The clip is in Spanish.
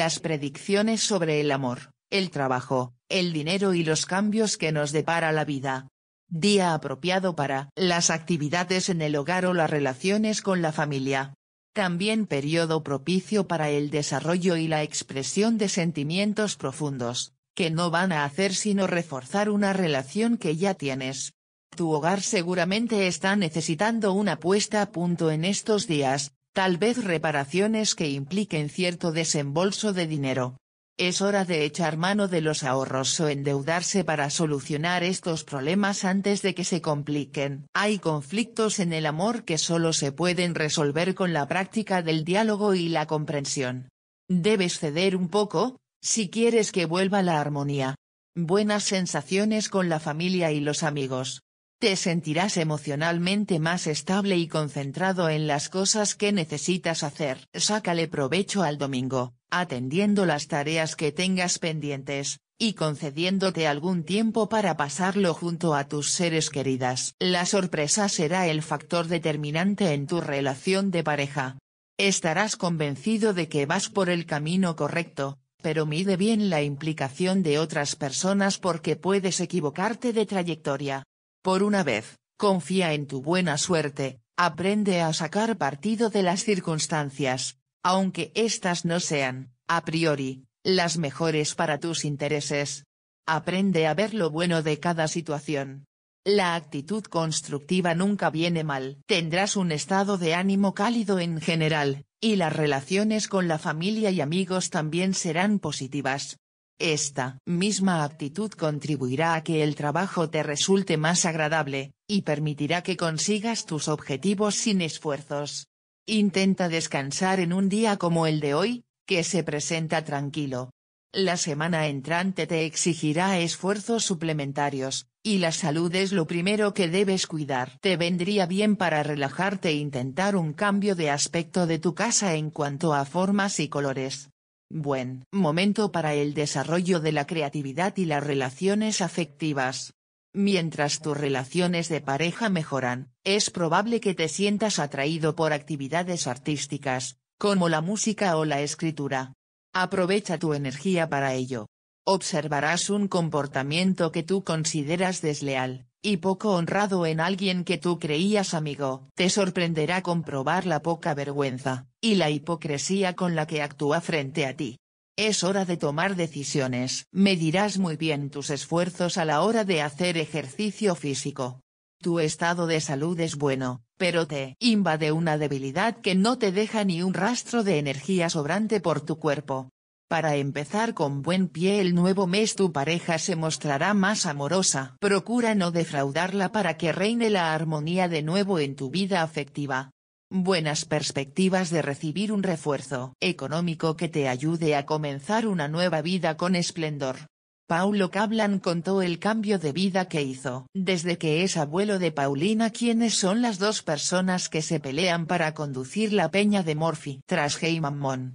las predicciones sobre el amor, el trabajo, el dinero y los cambios que nos depara la vida. Día apropiado para las actividades en el hogar o las relaciones con la familia. También periodo propicio para el desarrollo y la expresión de sentimientos profundos, que no van a hacer sino reforzar una relación que ya tienes. Tu hogar seguramente está necesitando una puesta a punto en estos días, tal vez reparaciones que impliquen cierto desembolso de dinero. Es hora de echar mano de los ahorros o endeudarse para solucionar estos problemas antes de que se compliquen. Hay conflictos en el amor que solo se pueden resolver con la práctica del diálogo y la comprensión. Debes ceder un poco, si quieres que vuelva la armonía. Buenas sensaciones con la familia y los amigos. Te sentirás emocionalmente más estable y concentrado en las cosas que necesitas hacer. Sácale provecho al domingo, atendiendo las tareas que tengas pendientes, y concediéndote algún tiempo para pasarlo junto a tus seres queridas. La sorpresa será el factor determinante en tu relación de pareja. Estarás convencido de que vas por el camino correcto, pero mide bien la implicación de otras personas porque puedes equivocarte de trayectoria. Por una vez, confía en tu buena suerte, aprende a sacar partido de las circunstancias, aunque éstas no sean, a priori, las mejores para tus intereses. Aprende a ver lo bueno de cada situación. La actitud constructiva nunca viene mal. Tendrás un estado de ánimo cálido en general, y las relaciones con la familia y amigos también serán positivas. Esta misma actitud contribuirá a que el trabajo te resulte más agradable, y permitirá que consigas tus objetivos sin esfuerzos. Intenta descansar en un día como el de hoy, que se presenta tranquilo. La semana entrante te exigirá esfuerzos suplementarios, y la salud es lo primero que debes cuidar. Te vendría bien para relajarte e intentar un cambio de aspecto de tu casa en cuanto a formas y colores. Buen momento para el desarrollo de la creatividad y las relaciones afectivas. Mientras tus relaciones de pareja mejoran, es probable que te sientas atraído por actividades artísticas, como la música o la escritura. Aprovecha tu energía para ello. Observarás un comportamiento que tú consideras desleal, y poco honrado en alguien que tú creías amigo. Te sorprenderá comprobar la poca vergüenza, y la hipocresía con la que actúa frente a ti. Es hora de tomar decisiones. Medirás muy bien tus esfuerzos a la hora de hacer ejercicio físico. Tu estado de salud es bueno, pero te invade una debilidad que no te deja ni un rastro de energía sobrante por tu cuerpo. Para empezar con buen pie el nuevo mes tu pareja se mostrará más amorosa. Procura no defraudarla para que reine la armonía de nuevo en tu vida afectiva. Buenas perspectivas de recibir un refuerzo económico que te ayude a comenzar una nueva vida con esplendor. Paulo Cablan contó el cambio de vida que hizo. Desde que es abuelo de Paulina quienes son las dos personas que se pelean para conducir la peña de Morphy. Tras Heyman Mon?